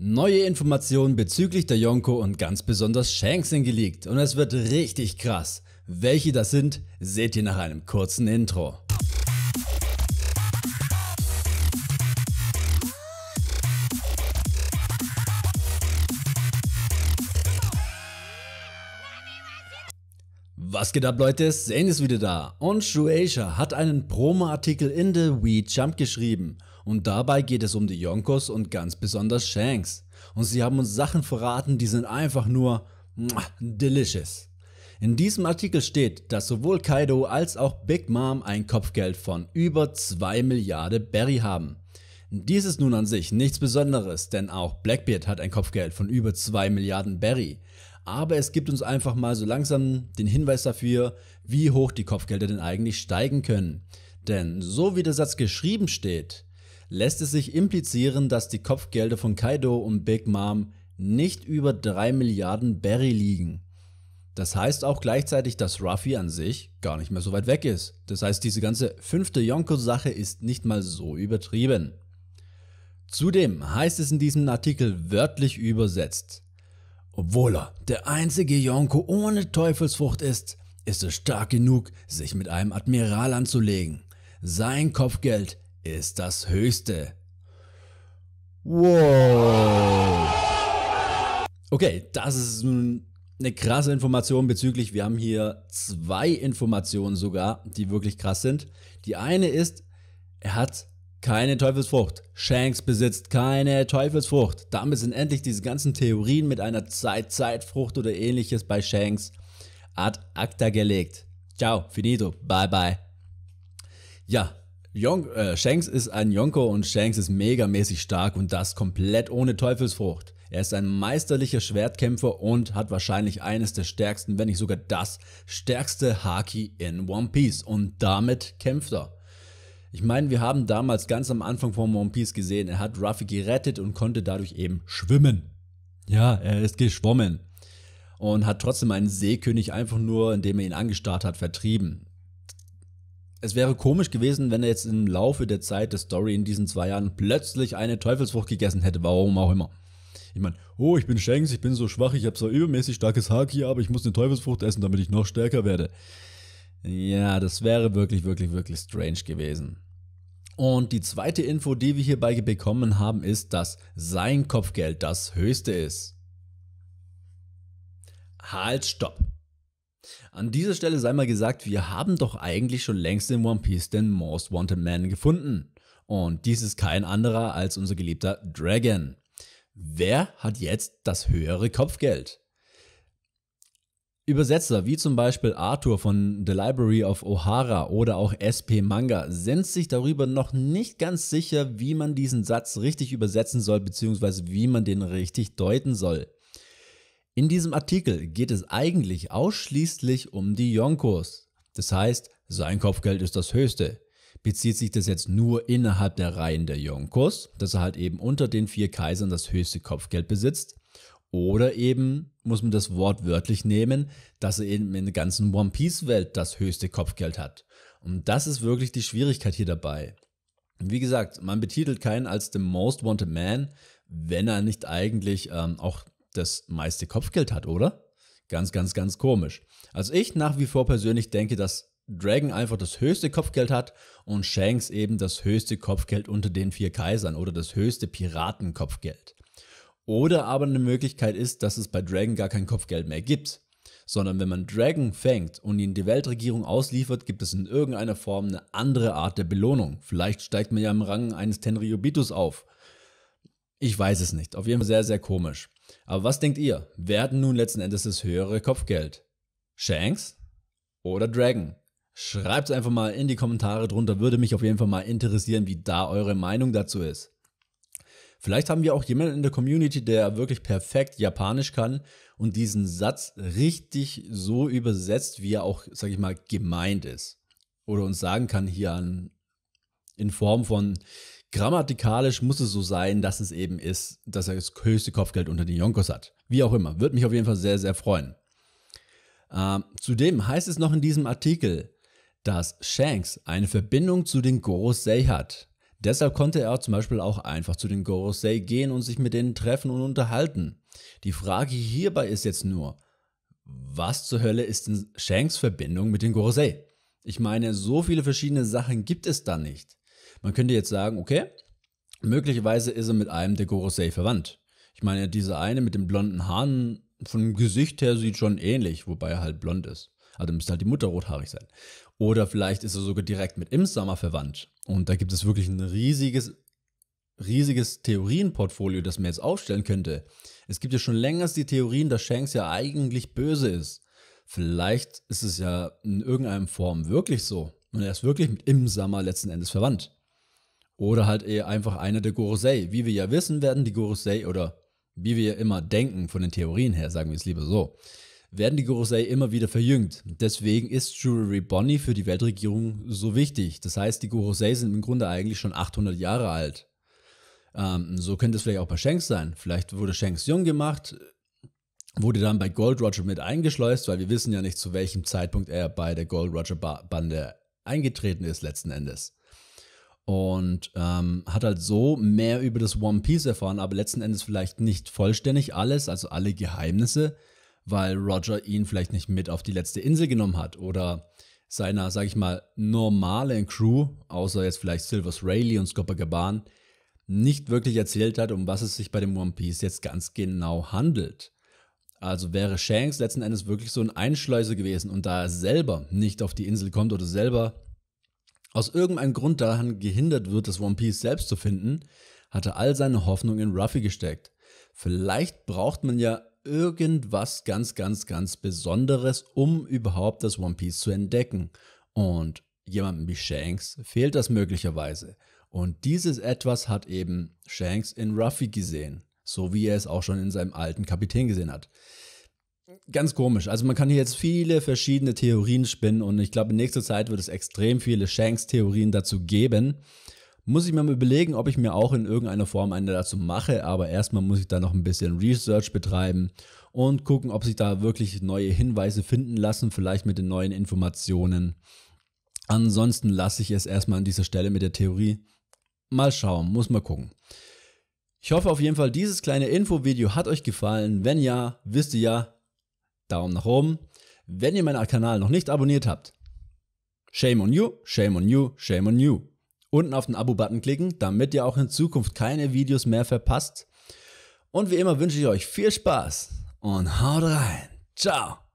Neue Informationen bezüglich der Yonko und ganz besonders Shanks sind geleakt und es wird richtig krass. Welche das sind, seht ihr nach einem kurzen Intro. Was geht ab Leute, Zane ist wieder da und Shueisha hat einen Promo-Artikel in The Wii Jump geschrieben und dabei geht es um die Yonkos und ganz besonders Shanks. Und sie haben uns Sachen verraten, die sind einfach nur delicious. In diesem Artikel steht, dass sowohl Kaido als auch Big Mom ein Kopfgeld von über 2 Milliarden Berry haben. Dies ist nun an sich nichts Besonderes, denn auch Blackbeard hat ein Kopfgeld von über 2 Milliarden Berry. Aber es gibt uns einfach mal so langsam den Hinweis dafür, wie hoch die Kopfgelder denn eigentlich steigen können. Denn so wie der Satz geschrieben steht, lässt es sich implizieren, dass die Kopfgelder von Kaido und Big Mom nicht über 3 Milliarden Berry liegen. Das heißt auch gleichzeitig, dass Ruffy an sich gar nicht mehr so weit weg ist. Das heißt, diese ganze fünfte Yonko-Sache ist nicht mal so übertrieben. Zudem heißt es in diesem Artikel wörtlich übersetzt, obwohl er der einzige Yonko ohne Teufelsfrucht ist, ist er stark genug, sich mit einem Admiral anzulegen. Sein Kopfgeld ist das höchste. Wow. Okay, das ist eine krasse Information bezüglich, wir haben hier zwei Informationen sogar, die wirklich krass sind. Die eine ist, er hat keine Teufelsfrucht. Shanks besitzt keine Teufelsfrucht. Damit sind endlich diese ganzen Theorien mit einer Zeit-Zeitfrucht oder ähnliches bei Shanks ad acta gelegt. Ciao, finito, bye bye. Ja, Yon äh, Shanks ist ein Yonko und Shanks ist megamäßig stark und das komplett ohne Teufelsfrucht. Er ist ein meisterlicher Schwertkämpfer und hat wahrscheinlich eines der stärksten, wenn nicht sogar das stärkste Haki in One Piece. Und damit kämpft er. Ich meine, wir haben damals ganz am Anfang von One Piece gesehen, er hat Ruffy gerettet und konnte dadurch eben schwimmen. Ja, er ist geschwommen. Und hat trotzdem einen Seekönig einfach nur, indem er ihn angestarrt hat, vertrieben es wäre komisch gewesen, wenn er jetzt im Laufe der Zeit der Story in diesen zwei Jahren plötzlich eine Teufelsfrucht gegessen hätte, warum auch immer. Ich meine, oh, ich bin Shanks, ich bin so schwach, ich habe so übermäßig starkes Haki, aber ich muss eine Teufelsfrucht essen, damit ich noch stärker werde. Ja, das wäre wirklich, wirklich, wirklich strange gewesen. Und die zweite Info, die wir hierbei bekommen haben, ist, dass sein Kopfgeld das höchste ist. Halt, stopp. An dieser Stelle sei mal gesagt, wir haben doch eigentlich schon längst in One Piece den Most Wanted Man gefunden. Und dies ist kein anderer als unser geliebter Dragon. Wer hat jetzt das höhere Kopfgeld? Übersetzer wie zum Beispiel Arthur von The Library of O'Hara oder auch SP Manga sind sich darüber noch nicht ganz sicher, wie man diesen Satz richtig übersetzen soll bzw. wie man den richtig deuten soll. In diesem Artikel geht es eigentlich ausschließlich um die Jonkos. Das heißt, sein Kopfgeld ist das höchste. Bezieht sich das jetzt nur innerhalb der Reihen der Jonkos, dass er halt eben unter den vier Kaisern das höchste Kopfgeld besitzt? Oder eben, muss man das wortwörtlich nehmen, dass er eben in der ganzen One Piece Welt das höchste Kopfgeld hat? Und das ist wirklich die Schwierigkeit hier dabei. Wie gesagt, man betitelt keinen als The Most Wanted Man, wenn er nicht eigentlich ähm, auch das meiste Kopfgeld hat, oder? Ganz, ganz, ganz komisch. Also ich nach wie vor persönlich denke, dass Dragon einfach das höchste Kopfgeld hat und Shanks eben das höchste Kopfgeld unter den vier Kaisern oder das höchste Piratenkopfgeld. Oder aber eine Möglichkeit ist, dass es bei Dragon gar kein Kopfgeld mehr gibt. Sondern wenn man Dragon fängt und ihn die Weltregierung ausliefert, gibt es in irgendeiner Form eine andere Art der Belohnung. Vielleicht steigt man ja im Rang eines Tenryobitus auf. Ich weiß es nicht. Auf jeden Fall sehr, sehr komisch. Aber was denkt ihr? Wer hat nun letzten Endes das höhere Kopfgeld? Shanks oder Dragon? Schreibt es einfach mal in die Kommentare drunter, würde mich auf jeden Fall mal interessieren, wie da eure Meinung dazu ist. Vielleicht haben wir auch jemanden in der Community, der wirklich perfekt Japanisch kann und diesen Satz richtig so übersetzt, wie er auch, sag ich mal, gemeint ist. Oder uns sagen kann hier an, in Form von, Grammatikalisch muss es so sein, dass es eben ist, dass er das höchste Kopfgeld unter den Jonkos hat. Wie auch immer. Würde mich auf jeden Fall sehr, sehr freuen. Ähm, zudem heißt es noch in diesem Artikel, dass Shanks eine Verbindung zu den Gorosei hat. Deshalb konnte er zum Beispiel auch einfach zu den Gorosei gehen und sich mit denen treffen und unterhalten. Die Frage hierbei ist jetzt nur, was zur Hölle ist denn Shanks Verbindung mit den Gorosei? Ich meine, so viele verschiedene Sachen gibt es da nicht. Man könnte jetzt sagen, okay, möglicherweise ist er mit einem der Gorosei verwandt. Ich meine, dieser eine mit den blonden Haaren vom Gesicht her sieht schon ähnlich, wobei er halt blond ist. Also müsste halt die Mutter rothaarig sein. Oder vielleicht ist er sogar direkt mit Imsama verwandt. Und da gibt es wirklich ein riesiges, riesiges Theorienportfolio, das man jetzt aufstellen könnte. Es gibt ja schon längst die Theorien, dass Shanks ja eigentlich böse ist. Vielleicht ist es ja in irgendeiner Form wirklich so. Und er ist wirklich mit Imsama letzten Endes verwandt. Oder halt eher einfach einer der Gorosei. Wie wir ja wissen, werden die Gorosei oder wie wir ja immer denken von den Theorien her, sagen wir es lieber so, werden die Gorosei immer wieder verjüngt. Deswegen ist Jewelry Bonnie für die Weltregierung so wichtig. Das heißt, die Gorosei sind im Grunde eigentlich schon 800 Jahre alt. Ähm, so könnte es vielleicht auch bei Shanks sein. Vielleicht wurde Shanks jung gemacht, wurde dann bei Gold Roger mit eingeschleust, weil wir wissen ja nicht, zu welchem Zeitpunkt er bei der Gold Roger Bande eingetreten ist letzten Endes und ähm, hat halt so mehr über das One Piece erfahren, aber letzten Endes vielleicht nicht vollständig alles, also alle Geheimnisse, weil Roger ihn vielleicht nicht mit auf die letzte Insel genommen hat oder seiner, sag ich mal, normalen Crew, außer jetzt vielleicht Silvers Rayleigh und Scopper nicht wirklich erzählt hat, um was es sich bei dem One Piece jetzt ganz genau handelt. Also wäre Shanks letzten Endes wirklich so ein Einschleuser gewesen und da er selber nicht auf die Insel kommt oder selber aus irgendeinem Grund daran gehindert wird, das One Piece selbst zu finden, hat er all seine Hoffnung in Ruffy gesteckt. Vielleicht braucht man ja irgendwas ganz, ganz, ganz Besonderes, um überhaupt das One Piece zu entdecken. Und jemandem wie Shanks fehlt das möglicherweise. Und dieses Etwas hat eben Shanks in Ruffy gesehen, so wie er es auch schon in seinem alten Kapitän gesehen hat ganz komisch. Also man kann hier jetzt viele verschiedene Theorien spinnen und ich glaube, in nächster Zeit wird es extrem viele Shanks-Theorien dazu geben. Muss ich mir mal überlegen, ob ich mir auch in irgendeiner Form eine dazu mache, aber erstmal muss ich da noch ein bisschen Research betreiben und gucken, ob sich da wirklich neue Hinweise finden lassen, vielleicht mit den neuen Informationen. Ansonsten lasse ich es erstmal an dieser Stelle mit der Theorie. Mal schauen, muss mal gucken. Ich hoffe auf jeden Fall, dieses kleine Infovideo hat euch gefallen. Wenn ja, wisst ihr ja, Daumen nach oben. Wenn ihr meinen Kanal noch nicht abonniert habt, shame on you, shame on you, shame on you. Unten auf den Abo-Button klicken, damit ihr auch in Zukunft keine Videos mehr verpasst. Und wie immer wünsche ich euch viel Spaß und haut rein. Ciao.